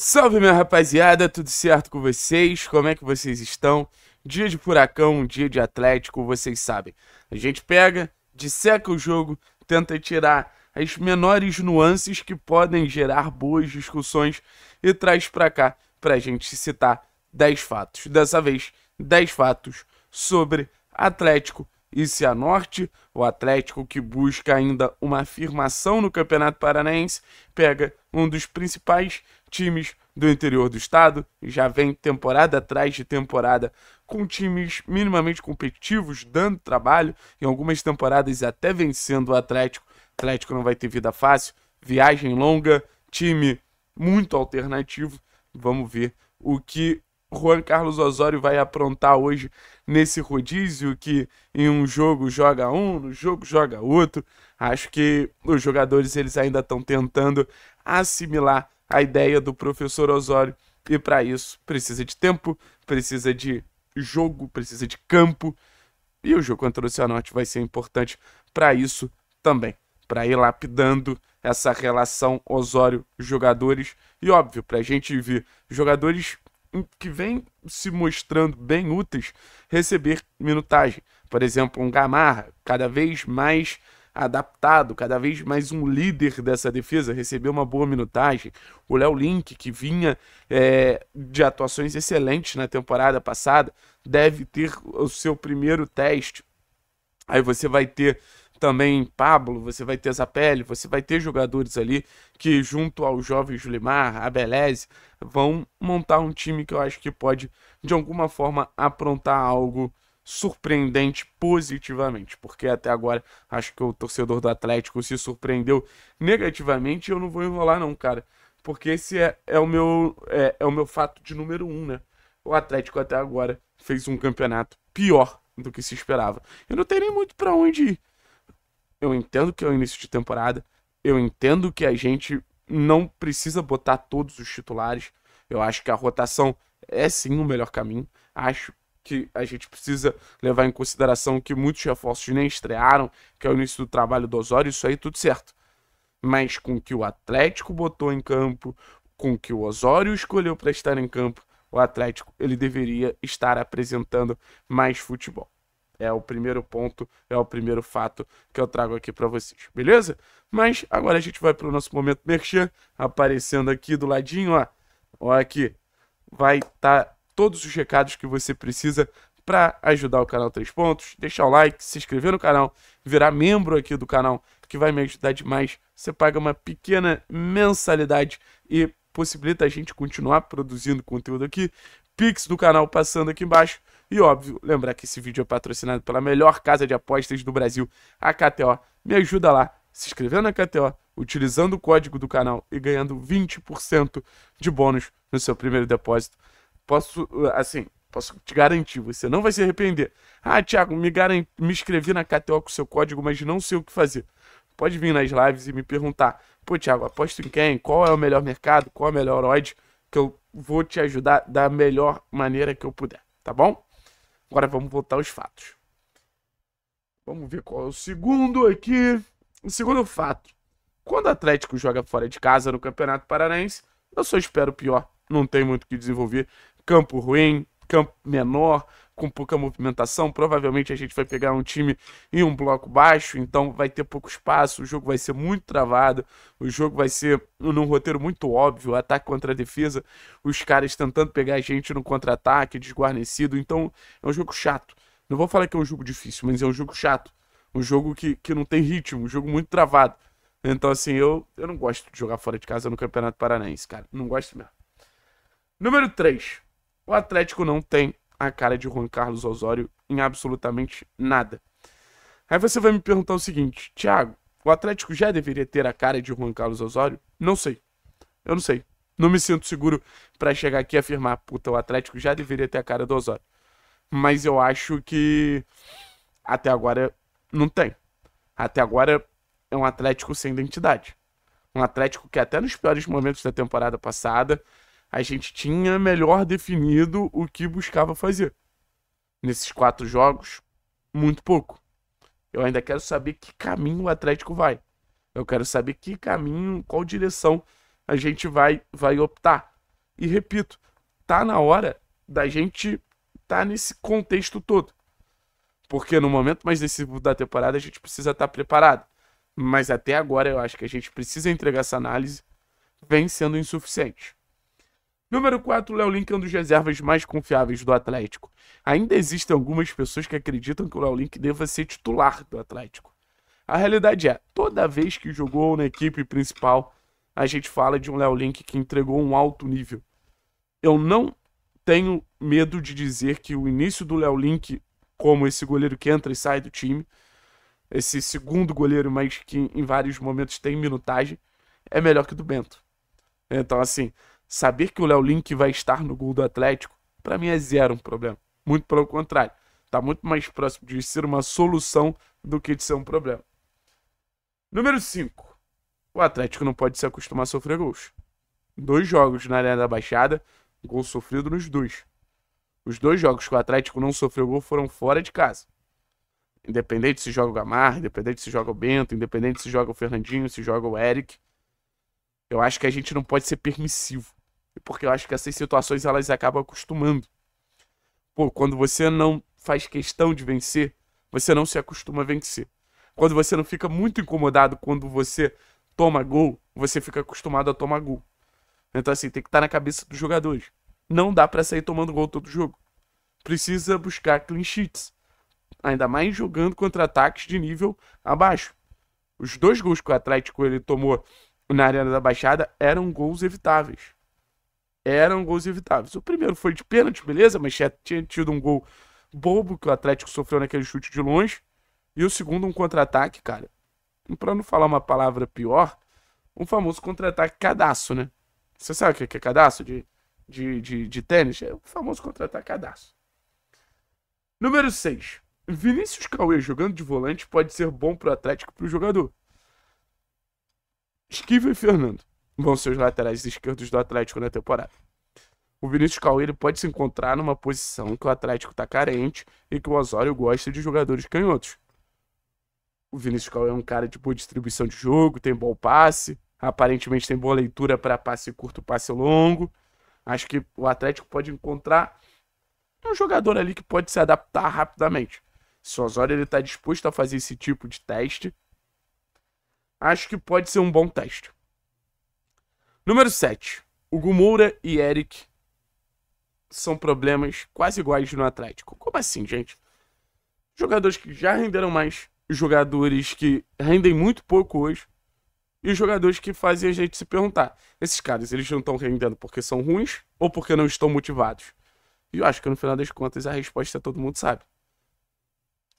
Salve minha rapaziada, tudo certo com vocês? Como é que vocês estão? Dia de furacão, dia de Atlético, vocês sabem. A gente pega, disseca o jogo, tenta tirar as menores nuances que podem gerar boas discussões e traz para cá pra gente citar 10 fatos. Dessa vez, 10 fatos sobre Atlético e Cianorte, o Atlético que busca ainda uma afirmação no Campeonato Paranaense, pega um dos principais times do interior do estado e já vem temporada atrás de temporada com times minimamente competitivos, dando trabalho, em algumas temporadas até vencendo o Atlético. O Atlético não vai ter vida fácil, viagem longa, time muito alternativo. Vamos ver o que Juan Carlos Osório vai aprontar hoje nesse rodízio que em um jogo joga um, no jogo joga outro. Acho que os jogadores eles ainda estão tentando assimilar a ideia do professor Osório e para isso precisa de tempo, precisa de jogo, precisa de campo. E o jogo contra o Cianorte vai ser importante para isso também, para ir lapidando essa relação Osório-jogadores. E óbvio, para a gente ver jogadores que vem se mostrando bem úteis receber minutagem. Por exemplo, um Gamarra, cada vez mais adaptado, cada vez mais um líder dessa defesa, recebeu uma boa minutagem. O Léo Link, que vinha é, de atuações excelentes na temporada passada, deve ter o seu primeiro teste. Aí você vai ter também Pablo, você vai ter Zapelli, você vai ter jogadores ali que, junto ao jovem Julimar, a Beleze, vão montar um time que eu acho que pode, de alguma forma, aprontar algo surpreendente positivamente, porque até agora acho que o torcedor do Atlético se surpreendeu negativamente. Eu não vou enrolar, não, cara, porque esse é, é o, meu, é, é o meu fato de número um, né? O Atlético até agora fez um campeonato pior do que se esperava. Eu não tenho nem muito para onde ir. Eu entendo que é o início de temporada. Eu entendo que a gente não precisa botar todos os titulares. Eu acho que a rotação é sim o melhor caminho. Acho que a gente precisa levar em consideração que muitos reforços nem estrearam, que é o início do trabalho do Osório, isso aí tudo certo. Mas com o que o Atlético botou em campo, com o que o Osório escolheu para estar em campo, o Atlético ele deveria estar apresentando mais futebol. É o primeiro ponto, é o primeiro fato que eu trago aqui para vocês, beleza? Mas agora a gente vai para o nosso momento merchan, aparecendo aqui do ladinho, ó. Ó aqui, vai estar tá todos os recados que você precisa para ajudar o canal Três Pontos, deixar o like, se inscrever no canal, virar membro aqui do canal, que vai me ajudar demais. Você paga uma pequena mensalidade e possibilita a gente continuar produzindo conteúdo aqui. Pix do canal passando aqui embaixo. E óbvio, lembrar que esse vídeo é patrocinado pela melhor casa de apostas do Brasil, a KTO. Me ajuda lá, se inscrevendo na KTO, utilizando o código do canal e ganhando 20% de bônus no seu primeiro depósito. Posso, assim, posso te garantir, você não vai se arrepender. Ah, Thiago, me, garan... me inscrevi na KTO com seu código, mas não sei o que fazer. Pode vir nas lives e me perguntar, pô, Thiago, aposto em quem? Qual é o melhor mercado? Qual é a melhor odd? Que eu vou te ajudar da melhor maneira que eu puder, tá bom? Agora vamos voltar aos fatos. Vamos ver qual é o segundo aqui. O segundo fato. Quando o Atlético joga fora de casa no Campeonato Paranaense, eu só espero pior. Não tem muito o que desenvolver. Campo ruim, campo menor, com pouca movimentação. Provavelmente a gente vai pegar um time em um bloco baixo, então vai ter pouco espaço. O jogo vai ser muito travado, o jogo vai ser num roteiro muito óbvio ataque contra defesa. Os caras tentando pegar a gente no contra-ataque, desguarnecido. Então é um jogo chato. Não vou falar que é um jogo difícil, mas é um jogo chato. Um jogo que, que não tem ritmo, um jogo muito travado. Então, assim, eu, eu não gosto de jogar fora de casa no Campeonato Paranaense, cara. Não gosto mesmo. Número 3. O Atlético não tem a cara de Juan Carlos Osório em absolutamente nada. Aí você vai me perguntar o seguinte, Thiago, o Atlético já deveria ter a cara de Juan Carlos Osório? Não sei. Eu não sei. Não me sinto seguro para chegar aqui e afirmar, puta, o Atlético já deveria ter a cara do Osório. Mas eu acho que até agora não tem. Até agora é um Atlético sem identidade. Um Atlético que até nos piores momentos da temporada passada a gente tinha melhor definido o que buscava fazer. Nesses quatro jogos, muito pouco. Eu ainda quero saber que caminho o Atlético vai. Eu quero saber que caminho, qual direção a gente vai, vai optar. E repito, tá na hora da gente tá nesse contexto todo. Porque no momento mais decisivo da temporada a gente precisa estar tá preparado. Mas até agora eu acho que a gente precisa entregar essa análise, vem sendo insuficiente. Número 4, Léo Link é um dos reservas mais confiáveis do Atlético. Ainda existem algumas pessoas que acreditam que o Léo Link deva ser titular do Atlético. A realidade é, toda vez que jogou na equipe principal, a gente fala de um Léo Link que entregou um alto nível. Eu não tenho medo de dizer que o início do Léo Link, como esse goleiro que entra e sai do time, esse segundo goleiro, mas que em vários momentos tem minutagem, é melhor que o do Bento. Então, assim, saber que o Léo Link vai estar no gol do Atlético, para mim é zero um problema. Muito pelo contrário, está muito mais próximo de ser uma solução do que de ser um problema. Número 5. O Atlético não pode se acostumar a sofrer gols. Dois jogos na Arena da Baixada, gol sofrido nos dois. Os dois jogos que o Atlético não sofreu gol foram fora de casa. Independente se joga o Gamar, independente se joga o Bento, independente se joga o Fernandinho, se joga o Eric. Eu acho que a gente não pode ser permissivo porque eu acho que essas situações elas acabam acostumando. Pô, quando você não faz questão de vencer, você não se acostuma a vencer. Quando você não fica muito incomodado quando você toma gol, você fica acostumado a tomar gol. Então assim, tem que estar tá na cabeça dos jogadores. Não dá para sair tomando gol todo jogo. Precisa buscar clean sheets. Ainda mais jogando contra ataques de nível abaixo. Os dois gols que o Atlético ele tomou na Arena da Baixada eram gols evitáveis eram gols evitáveis. O primeiro foi de pênalti, beleza, mas tinha, tinha tido um gol bobo que o Atlético sofreu naquele chute de longe. E o segundo, um contra-ataque, cara. Para não falar uma palavra pior, um famoso contra-ataque cadaço, né? Você sabe o que é, é cadaço de, de, de, de tênis? É o famoso contra-ataque cadaço. Número 6. Vinícius Cauê jogando de volante pode ser bom para o Atlético para o jogador. Esquiva e Fernando vão ser os laterais esquerdos do Atlético na temporada. O Vinícius Cauê ele pode se encontrar numa posição que o Atlético está carente e que o Osório gosta de jogadores canhotos. O Vinícius Cauê é um cara de boa distribuição de jogo, tem bom passe, aparentemente tem boa leitura para passe curto, passe longo. Acho que o Atlético pode encontrar um jogador ali que pode se adaptar rapidamente. Se o Osório ele está disposto a fazer esse tipo de teste, acho que pode ser um bom teste. Número 7. O Gumura e Eric são problemas quase iguais no Atlético. Como assim, gente? Jogadores que já renderam mais, jogadores que rendem muito pouco hoje, e jogadores que fazem a gente se perguntar: esses caras, eles não estão rendendo porque são ruins ou porque não estão motivados? E eu acho que no final das contas a resposta é todo mundo sabe.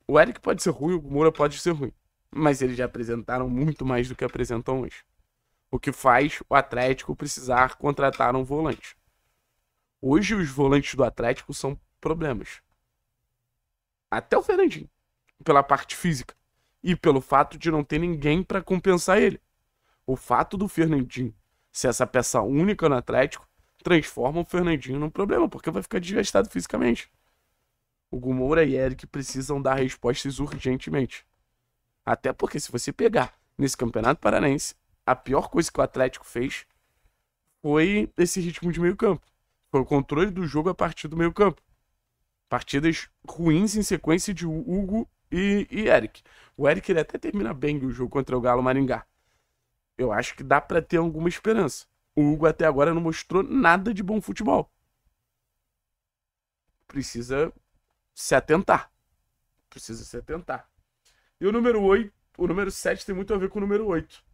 O Eric pode ser ruim, o Moura pode ser ruim. Mas eles já apresentaram muito mais do que apresentam hoje o que faz o Atlético precisar contratar um volante. Hoje os volantes do Atlético são problemas. Até o Fernandinho, pela parte física e pelo fato de não ter ninguém para compensar ele. O fato do Fernandinho ser essa peça única no Atlético transforma o Fernandinho num problema, porque vai ficar desgastado fisicamente. O Gumoura e Eric precisam dar respostas urgentemente. Até porque se você pegar nesse Campeonato Paranense, a pior coisa que o Atlético fez foi esse ritmo de meio campo. Foi o controle do jogo a partir do meio campo. Partidas ruins em sequência de Hugo e, e Eric. O Eric ele até termina bem o jogo contra o Galo Maringá. Eu acho que dá para ter alguma esperança. O Hugo até agora não mostrou nada de bom futebol. Precisa se atentar. Precisa se atentar. E o número 8, o número 7 tem muito a ver com o número 8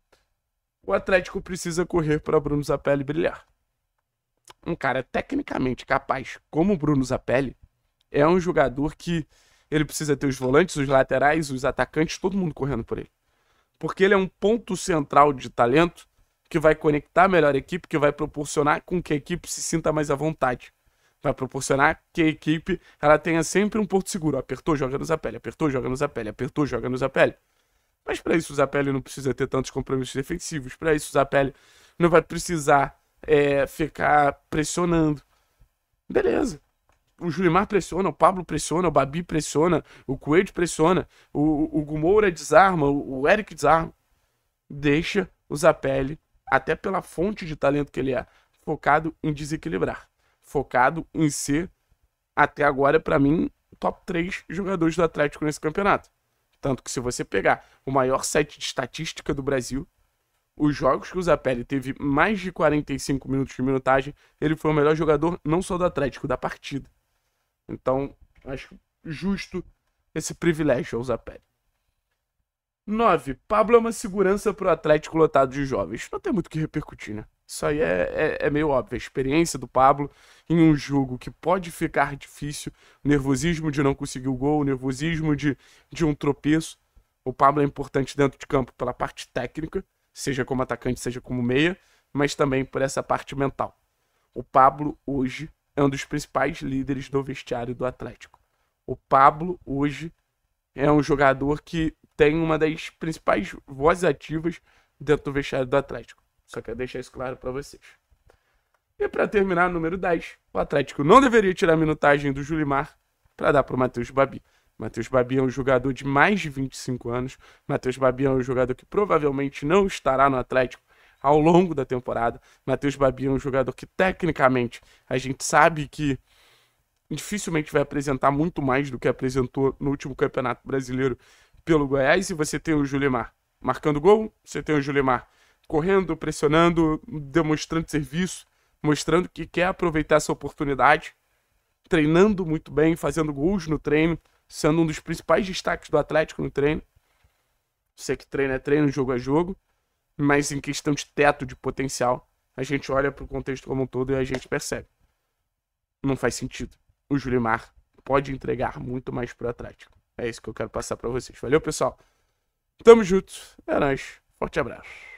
o Atlético precisa correr para Bruno Zapelli brilhar. Um cara tecnicamente capaz como Bruno Zapelli é um jogador que ele precisa ter os volantes, os laterais, os atacantes, todo mundo correndo por ele. Porque ele é um ponto central de talento que vai conectar melhor a equipe, que vai proporcionar com que a equipe se sinta mais à vontade. Vai proporcionar que a equipe ela tenha sempre um porto seguro. Apertou, joga nos a apertou, joga nos a apertou, joga nos a mas para isso o Zapelli não precisa ter tantos compromissos defensivos. Para isso o Zapelli não vai precisar é, ficar pressionando. Beleza. O Julimar pressiona, o Pablo pressiona, o Babi pressiona, o Coelho pressiona, o, o Gumoura desarma, o, o Eric desarma. Deixa o Zapelli, até pela fonte de talento que ele é, focado em desequilibrar. Focado em ser, até agora, para mim, top 3 jogadores do Atlético nesse campeonato. Tanto que se você pegar o maior site de estatística do Brasil, os jogos que o Zapelli teve mais de 45 minutos de minutagem, ele foi o melhor jogador não só do Atlético, da partida. Então, acho justo esse privilégio ao Zapelli. 9. Pablo é uma segurança para o Atlético lotado de jovens. Não tem muito o que repercutir, né? Isso aí é, é, é, meio óbvio. A experiência do Pablo em um jogo que pode ficar difícil, nervosismo de não conseguir o gol, nervosismo de, de um tropeço. O Pablo é importante dentro de campo pela parte técnica, seja como atacante, seja como meia, mas também por essa parte mental. O Pablo hoje é um dos principais líderes do vestiário do Atlético. O Pablo hoje é um jogador que tem uma das principais vozes ativas dentro do vestiário do Atlético. Só quero deixar isso claro para vocês. E para terminar, número 10, o Atlético não deveria tirar a minutagem do Julimar para dar para o Matheus Babi. Matheus Babi é um jogador de mais de 25 anos. Matheus Babi é um jogador que provavelmente não estará no Atlético ao longo da temporada. Matheus Babi é um jogador que, tecnicamente, a gente sabe que dificilmente vai apresentar muito mais do que apresentou no último Campeonato Brasileiro pelo Goiás. E você tem o Julimar marcando gol, você tem o Julimar correndo, pressionando, demonstrando serviço, mostrando que quer aproveitar essa oportunidade, treinando muito bem, fazendo gols no treino, sendo um dos principais destaques do Atlético no treino. Sei que treino é treino, jogo é jogo, mas em questão de teto de potencial, a gente olha para o contexto como um todo e a gente percebe. Não faz sentido. O Julimar pode entregar muito mais para o Atlético. É isso que eu quero passar para vocês. Valeu, pessoal. Tamo junto. É nóis. Forte abraço.